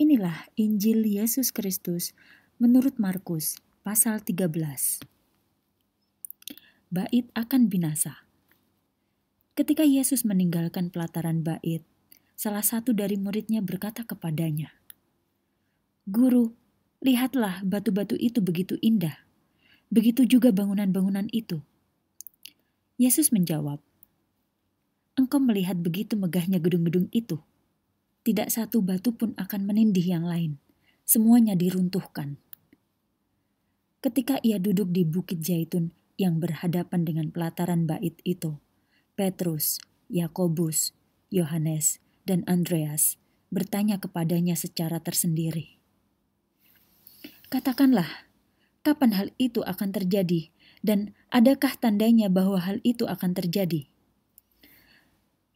Inilah Injil Yesus Kristus menurut Markus pasal 13. Bait akan binasa. Ketika Yesus meninggalkan pelataran bait, salah satu dari muridnya berkata kepadanya, Guru, lihatlah batu-batu itu begitu indah. Begitu juga bangunan-bangunan itu. Yesus menjawab, Engkau melihat begitu megahnya gedung-gedung itu, tidak satu batu pun akan menindih yang lain. Semuanya diruntuhkan. Ketika ia duduk di bukit Jaitun yang berhadapan dengan pelataran bait itu, Petrus, Yakobus, Yohanes, dan Andreas bertanya kepadanya secara tersendiri. Katakanlah, kapan hal itu akan terjadi dan adakah tandanya bahwa hal itu akan terjadi?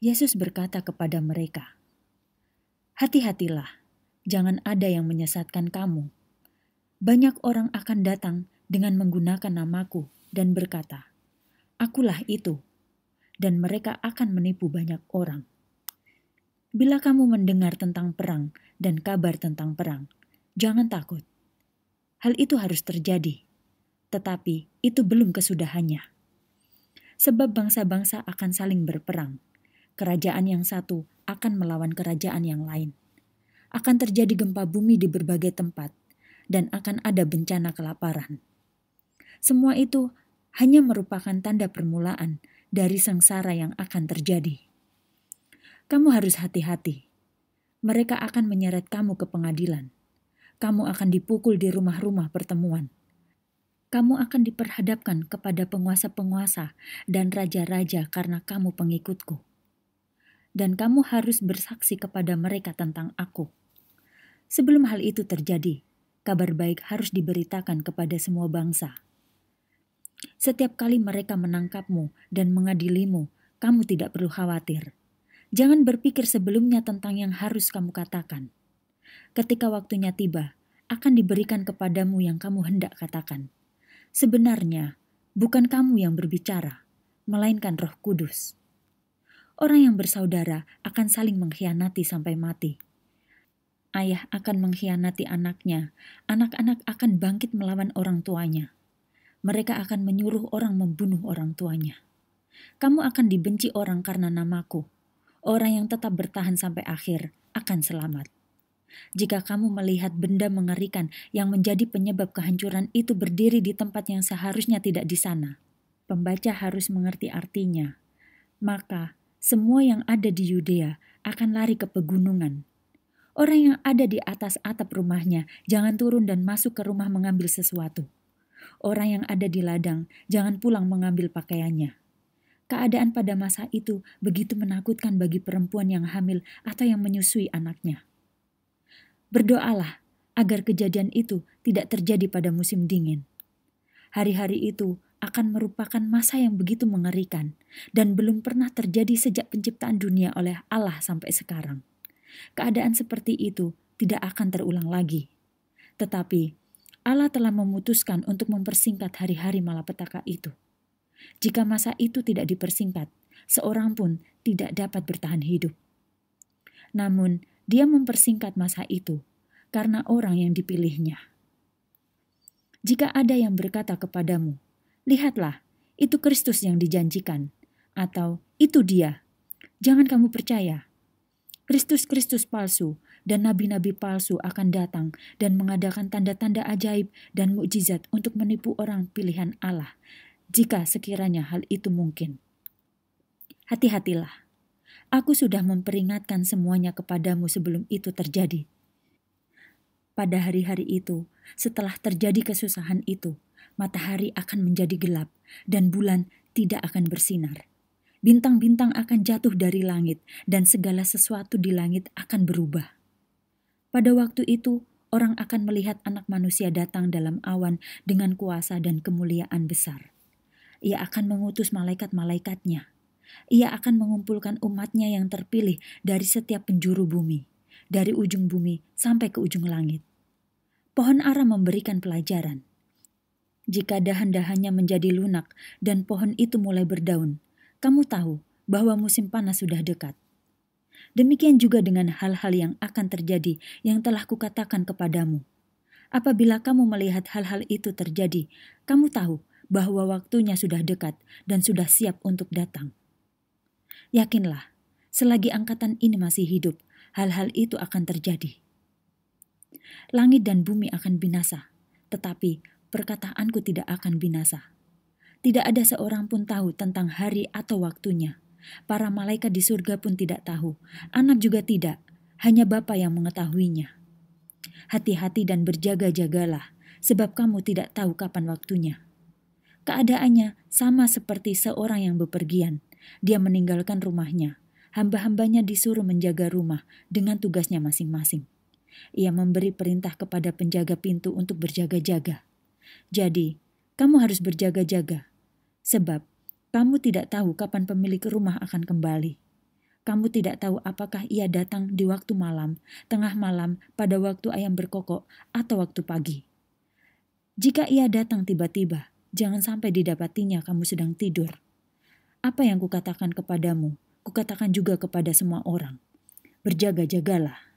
Yesus berkata kepada mereka, Hati-hatilah, jangan ada yang menyesatkan kamu. Banyak orang akan datang dengan menggunakan namaku dan berkata, "Akulah itu," dan mereka akan menipu banyak orang. Bila kamu mendengar tentang perang dan kabar tentang perang, jangan takut. Hal itu harus terjadi, tetapi itu belum kesudahannya. Sebab bangsa-bangsa akan saling berperang. Kerajaan yang satu akan melawan kerajaan yang lain. Akan terjadi gempa bumi di berbagai tempat, dan akan ada bencana kelaparan. Semua itu hanya merupakan tanda permulaan dari sengsara yang akan terjadi. Kamu harus hati-hati. Mereka akan menyeret kamu ke pengadilan. Kamu akan dipukul di rumah-rumah pertemuan kamu akan diperhadapkan kepada penguasa-penguasa dan raja-raja karena kamu pengikutku dan kamu harus bersaksi kepada mereka tentang aku. Sebelum hal itu terjadi, kabar baik harus diberitakan kepada semua bangsa. Setiap kali mereka menangkapmu dan mengadilimu, kamu tidak perlu khawatir. Jangan berpikir sebelumnya tentang yang harus kamu katakan. Ketika waktunya tiba, akan diberikan kepadamu yang kamu hendak katakan. Sebenarnya, bukan kamu yang berbicara, melainkan Roh Kudus. Orang yang bersaudara akan saling mengkhianati sampai mati. Ayah akan mengkhianati anaknya, anak-anak akan bangkit melawan orang tuanya. Mereka akan menyuruh orang membunuh orang tuanya. Kamu akan dibenci orang karena namaku. Orang yang tetap bertahan sampai akhir akan selamat. Jika kamu melihat benda mengerikan yang menjadi penyebab kehancuran itu berdiri di tempat yang seharusnya tidak di sana, pembaca harus mengerti artinya. Maka semua yang ada di Yudea akan lari ke pegunungan. Orang yang ada di atas atap rumahnya jangan turun dan masuk ke rumah mengambil sesuatu. Orang yang ada di ladang jangan pulang mengambil pakaiannya. Keadaan pada masa itu begitu menakutkan bagi perempuan yang hamil atau yang menyusui anaknya. Berdoalah agar kejadian itu tidak terjadi pada musim dingin. Hari-hari itu akan merupakan masa yang begitu mengerikan dan belum pernah terjadi sejak penciptaan dunia oleh Allah sampai sekarang. Keadaan seperti itu tidak akan terulang lagi. Tetapi Allah telah memutuskan untuk mempersingkat hari-hari malapetaka itu. Jika masa itu tidak dipersingkat, seorang pun tidak dapat bertahan hidup. Namun, dia mempersingkat masa itu karena orang yang dipilihnya. Jika ada yang berkata kepadamu, lihatlah, itu Kristus yang dijanjikan, atau itu dia. Jangan kamu percaya. Kristus-Kristus palsu dan nabi-nabi palsu akan datang dan mengadakan tanda-tanda ajaib dan mukjizat untuk menipu orang pilihan Allah, jika sekiranya hal itu mungkin. Hati-hatilah. Aku sudah memperingatkan semuanya kepadamu sebelum itu terjadi. Pada hari-hari itu, setelah terjadi kesusahan itu, matahari akan menjadi gelap dan bulan tidak akan bersinar. Bintang-bintang akan jatuh dari langit dan segala sesuatu di langit akan berubah. Pada waktu itu, orang akan melihat anak manusia datang dalam awan dengan kuasa dan kemuliaan besar. Ia akan mengutus malaikat-malaikatnya. Ia akan mengumpulkan umatnya yang terpilih dari setiap penjuru bumi, dari ujung bumi sampai ke ujung langit pohon ara memberikan pelajaran. Jika dahan-dahannya menjadi lunak dan pohon itu mulai berdaun, kamu tahu bahwa musim panas sudah dekat. Demikian juga dengan hal-hal yang akan terjadi yang telah kukatakan kepadamu. Apabila kamu melihat hal-hal itu terjadi, kamu tahu bahwa waktunya sudah dekat dan sudah siap untuk datang. Yakinlah, selagi angkatan ini masih hidup, hal-hal itu akan terjadi. Langit dan bumi akan binasa, tetapi perkataanku tidak akan binasa. Tidak ada seorang pun tahu tentang hari atau waktunya. Para malaikat di surga pun tidak tahu, anak juga tidak, hanya Bapa yang mengetahuinya. Hati-hati dan berjaga-jagalah, sebab kamu tidak tahu kapan waktunya. Keadaannya sama seperti seorang yang bepergian. Dia meninggalkan rumahnya. Hamba-hambanya disuruh menjaga rumah dengan tugasnya masing-masing. Ia memberi perintah kepada penjaga pintu untuk berjaga-jaga. Jadi, kamu harus berjaga-jaga, sebab kamu tidak tahu kapan pemilik rumah akan kembali. Kamu tidak tahu apakah ia datang di waktu malam, tengah malam, pada waktu ayam berkokok, atau waktu pagi. Jika ia datang tiba-tiba, jangan sampai didapatinya kamu sedang tidur. Apa yang kukatakan kepadamu, kukatakan juga kepada semua orang. Berjaga-jagalah.